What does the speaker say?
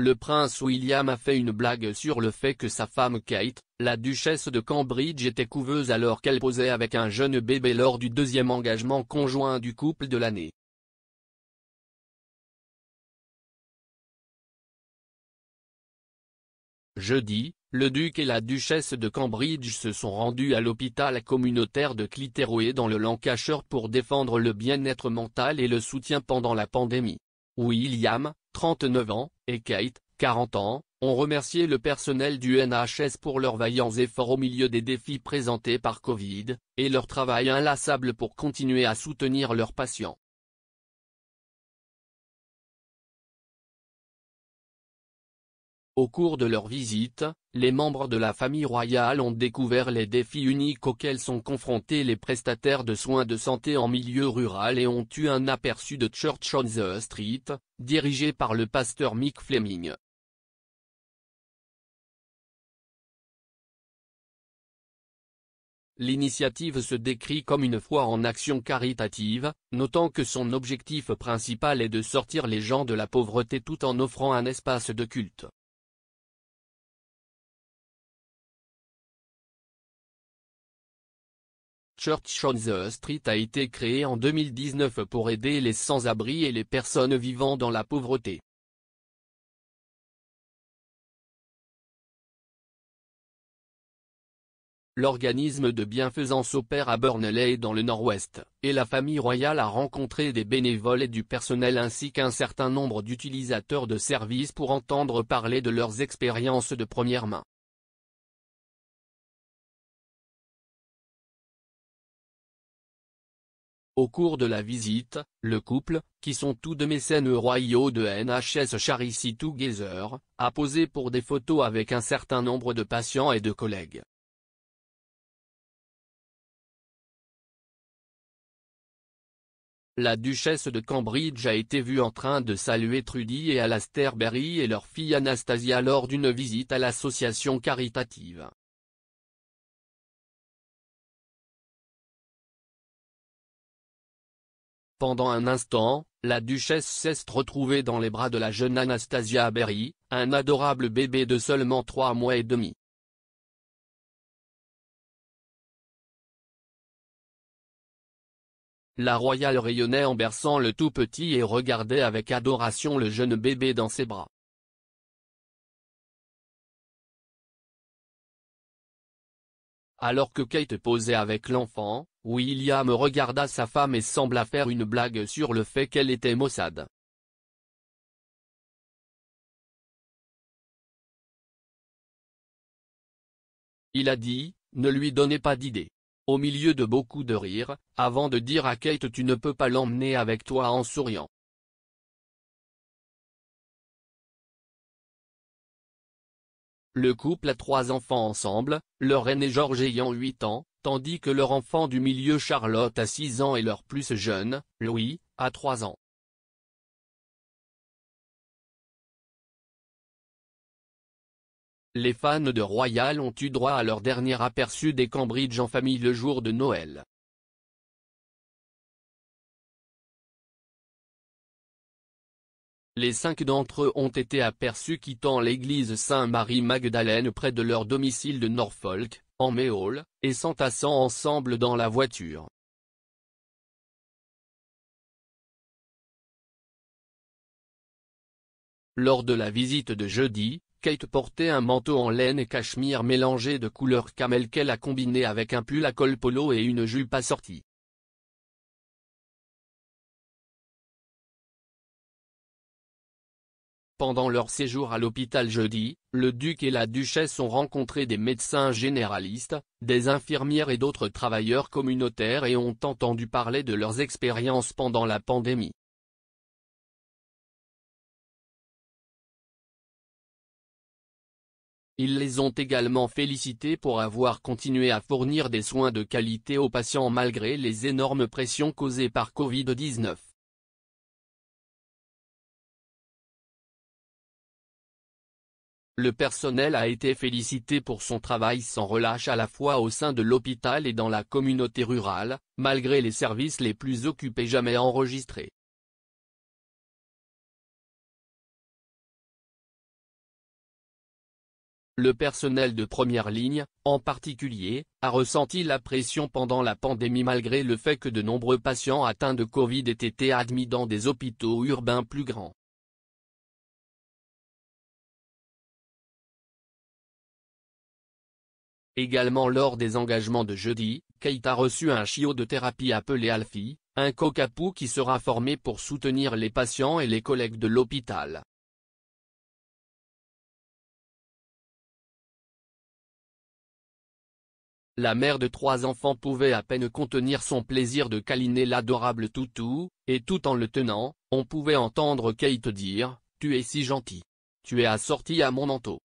le prince William a fait une blague sur le fait que sa femme Kate, la duchesse de Cambridge était couveuse alors qu'elle posait avec un jeune bébé lors du deuxième engagement conjoint du couple de l'année. Jeudi, le duc et la duchesse de Cambridge se sont rendus à l'hôpital communautaire de Clitheroe dans le Lancashire pour défendre le bien-être mental et le soutien pendant la pandémie. William, 39 ans, et Kate, 40 ans, ont remercié le personnel du NHS pour leurs vaillants efforts au milieu des défis présentés par Covid, et leur travail inlassable pour continuer à soutenir leurs patients. Au cours de leur visite, les membres de la famille royale ont découvert les défis uniques auxquels sont confrontés les prestataires de soins de santé en milieu rural et ont eu un aperçu de Church on the Street, dirigé par le pasteur Mick Fleming. L'initiative se décrit comme une foi en action caritative, notant que son objectif principal est de sortir les gens de la pauvreté tout en offrant un espace de culte. Church on the Street a été créé en 2019 pour aider les sans-abri et les personnes vivant dans la pauvreté. L'organisme de bienfaisance opère à Burnley dans le nord-ouest, et la famille royale a rencontré des bénévoles et du personnel ainsi qu'un certain nombre d'utilisateurs de services pour entendre parler de leurs expériences de première main. Au cours de la visite, le couple, qui sont tous deux mécènes royaux de NHS Charity Together, a posé pour des photos avec un certain nombre de patients et de collègues. La duchesse de Cambridge a été vue en train de saluer Trudy et Alastair Berry et leur fille Anastasia lors d'une visite à l'association caritative. Pendant un instant, la duchesse s'est retrouver dans les bras de la jeune Anastasia Berry, un adorable bébé de seulement trois mois et demi. La royale rayonnait en berçant le tout petit et regardait avec adoration le jeune bébé dans ses bras. Alors que Kate posait avec l'enfant, William regarda sa femme et sembla faire une blague sur le fait qu'elle était maussade. Il a dit, ne lui donnez pas d'idée. Au milieu de beaucoup de rires, avant de dire à Kate tu ne peux pas l'emmener avec toi en souriant. Le couple a trois enfants ensemble, leur aîné George ayant 8 ans, tandis que leur enfant du milieu Charlotte a 6 ans et leur plus jeune, Louis, a 3 ans. Les fans de Royal ont eu droit à leur dernier aperçu des Cambridge en famille le jour de Noël. Les cinq d'entre eux ont été aperçus quittant l'église Saint-Marie-Magdalène près de leur domicile de Norfolk, en méhole, et s'entassant ensemble dans la voiture. Lors de la visite de jeudi, Kate portait un manteau en laine et cachemire mélangé de couleurs camel qu'elle a combiné avec un pull à col polo et une jupe assortie. Pendant leur séjour à l'hôpital jeudi, le duc et la duchesse ont rencontré des médecins généralistes, des infirmières et d'autres travailleurs communautaires et ont entendu parler de leurs expériences pendant la pandémie. Ils les ont également félicités pour avoir continué à fournir des soins de qualité aux patients malgré les énormes pressions causées par Covid-19. Le personnel a été félicité pour son travail sans relâche à la fois au sein de l'hôpital et dans la communauté rurale, malgré les services les plus occupés jamais enregistrés. Le personnel de première ligne, en particulier, a ressenti la pression pendant la pandémie malgré le fait que de nombreux patients atteints de Covid aient été admis dans des hôpitaux urbains plus grands. Également lors des engagements de jeudi, Kate a reçu un chiot de thérapie appelé Alfie, un cockapoo qui sera formé pour soutenir les patients et les collègues de l'hôpital. La mère de trois enfants pouvait à peine contenir son plaisir de câliner l'adorable toutou, et tout en le tenant, on pouvait entendre Kate dire, « Tu es si gentil. Tu es assorti à mon manteau. »